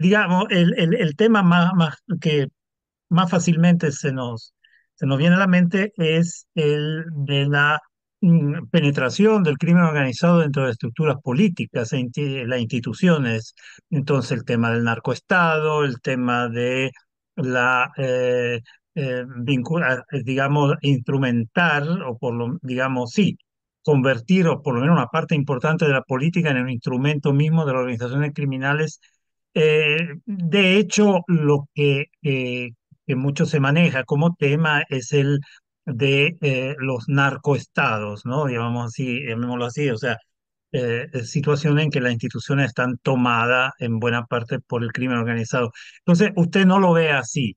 digamos, el, el, tema más, que más fácilmente se nos, se nos viene a la mente es el de la mm, penetración del crimen organizado dentro de estructuras políticas, e las instituciones. Entonces el tema del narcoestado, el tema de la, eh, eh, digamos, instrumentar o por lo, digamos, sí, convertir o por lo menos una parte importante de la política en el instrumento mismo de las organizaciones criminales eh, de hecho, lo que, eh, que, mucho se maneja como tema es el de eh, los narcoestados, ¿no? Digamos así, llamémoslo así, o sea, eh, situación en que las instituciones están tomadas en buena parte por el crimen organizado. Entonces, usted no lo ve así,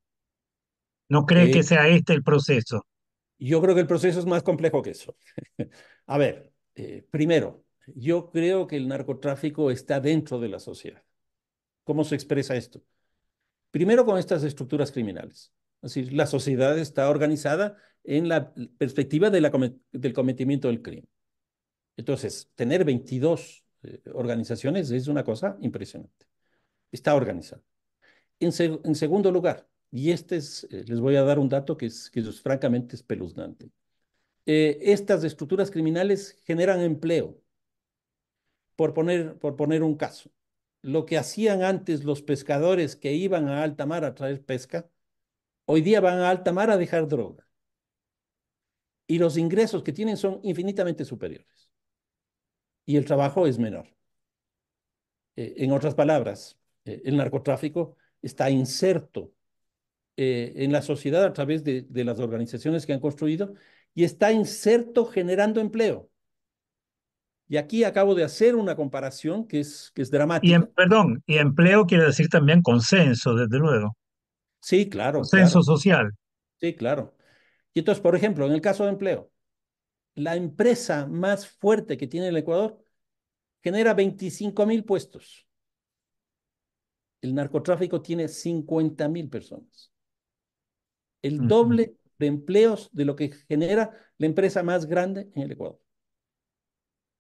no cree que sea este el proceso. Yo creo que el proceso es más complejo que eso. A ver, primero, yo creo que el narcotráfico está dentro de la sociedad. ¿Cómo se expresa esto? Primero con estas estructuras criminales. Es decir, la sociedad está organizada en la perspectiva de del cometimiento del crimen. Entonces, tener 22 eh, organizaciones es una cosa impresionante. Está organizada. En, segundo lugar, y este es, eh, les voy a dar un dato que es, que es francamente espeluznante. Eh, estas estructuras criminales generan empleo. Por poner, por poner un caso, lo que hacían antes los pescadores que iban a alta mar a traer pesca, hoy día van a alta mar a dejar droga. Y los ingresos que tienen son infinitamente superiores. Y el trabajo es menor. Eh, en otras palabras, eh, el narcotráfico está inserto eh, en la sociedad a través de las organizaciones que han construido y está inserto generando empleo. Y aquí acabo de hacer una comparación que es, es dramática. Y em, perdón, y empleo quiere decir también consenso, desde luego. Sí, claro. Consenso social. Sí, claro. Y entonces, por ejemplo, en el caso de empleo, la empresa más fuerte que tiene el Ecuador genera 25 mil puestos. El narcotráfico tiene 50 mil personas. El doble de empleos de lo que genera la empresa más grande en el Ecuador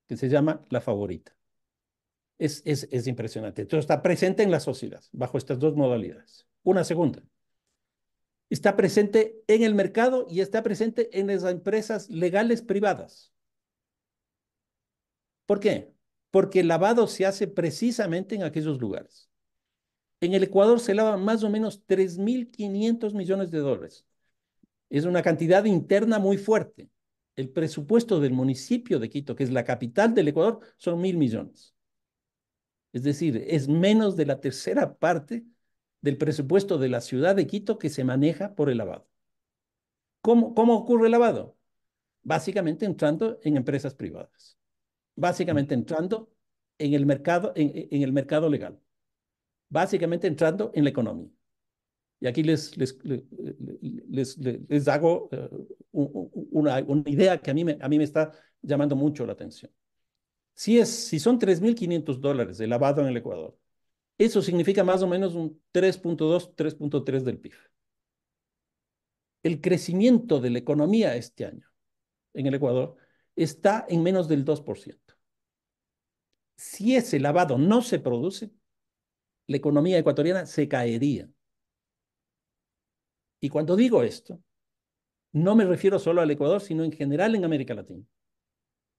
que se llama la favorita. Es, impresionante. Entonces está presente en la sociedad bajo estas dos modalidades. Una segunda. Está presente en el mercado y está presente en las empresas legales privadas. ¿Por qué? Porque el lavado se hace precisamente en aquellos lugares. En el Ecuador se lavan más o menos 3.500 millones de dólares. Es una cantidad interna muy fuerte el presupuesto del municipio de Quito, que es la capital del Ecuador, son mil millones. Es decir, es menos de la tercera parte del presupuesto de la ciudad de Quito que se maneja por el lavado. ¿Cómo, cómo ocurre el lavado? Básicamente entrando en empresas privadas, básicamente entrando en el mercado, el mercado legal, básicamente entrando en la economía. Y aquí les, les, les, les, les hago eh, una, idea que a mí, me, a mí me está llamando mucho la atención. Si, es, si son 3.500 dólares de lavado en el Ecuador, eso significa más o menos un 3.2, 3.3 del PIB. El crecimiento de la economía este año en el Ecuador está en menos del 2%. Si ese lavado no se produce, la economía ecuatoriana se caería. Y cuando digo esto, no me refiero solo al Ecuador, sino en general en América Latina.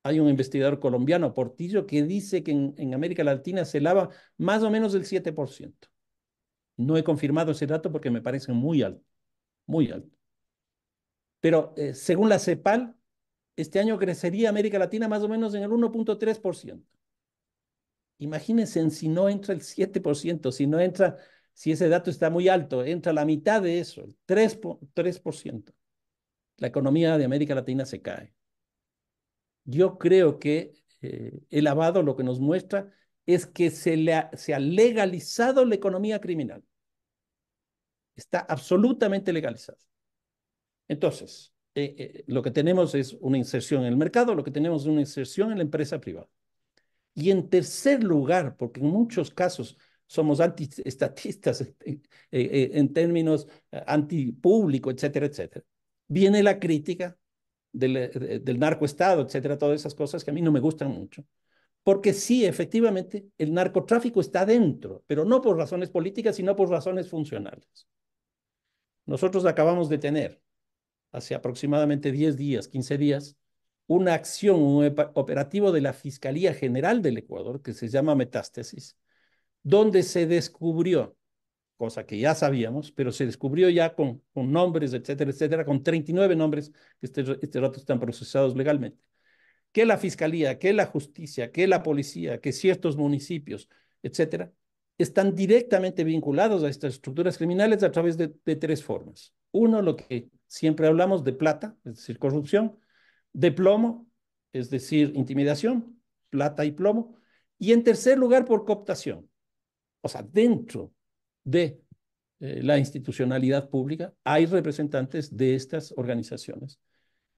Hay un investigador colombiano, Portillo, que dice que en, América Latina se lava más o menos el 7%. No he confirmado ese dato porque me parece muy alto, muy alto. Pero eh, según la CEPAL, este año crecería América Latina más o menos en el 1.3%. Imagínense si no entra el 7%, si no entra, si ese dato está muy alto, entra la mitad de eso, el 3% la economía de América Latina se cae. Yo creo que eh, el lavado lo que nos muestra es que se, ha, legalizado la economía criminal. Está absolutamente legalizada. Entonces, eh, eh, lo que tenemos es una inserción en el mercado, lo que tenemos es una inserción en la empresa privada. Y en tercer lugar, porque en muchos casos somos antiestatistas en términos público, etcétera, etcétera, viene la crítica eh, del, narcoestado, etcétera, todas esas cosas que a mí no me gustan mucho. Porque sí, efectivamente, el narcotráfico está dentro, pero no por razones políticas, sino por razones funcionales. Nosotros acabamos de tener, hace aproximadamente 10 días, 15 días, una acción, un operativo de la Fiscalía General del Ecuador, que se llama Metástasis, donde se descubrió cosa que ya sabíamos, pero se descubrió ya con, nombres, etcétera, etcétera, con 39 nombres que este, este rato están procesados legalmente. Que la fiscalía, que la justicia, que la policía, que ciertos municipios, etcétera, están directamente vinculados a estas estructuras criminales a través de, de tres formas. Uno, lo que siempre hablamos de plata, es decir, corrupción, de plomo, es decir, intimidación, plata y plomo, y en tercer lugar, por cooptación. O sea, dentro de eh, la institucionalidad pública, hay representantes de estas organizaciones,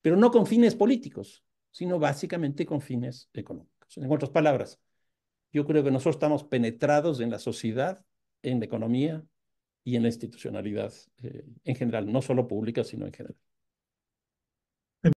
pero no con fines políticos, sino básicamente con fines económicos. En otras palabras, yo creo que nosotros estamos penetrados en la sociedad, en la economía y en la institucionalidad eh, en general, no solo pública, sino en general.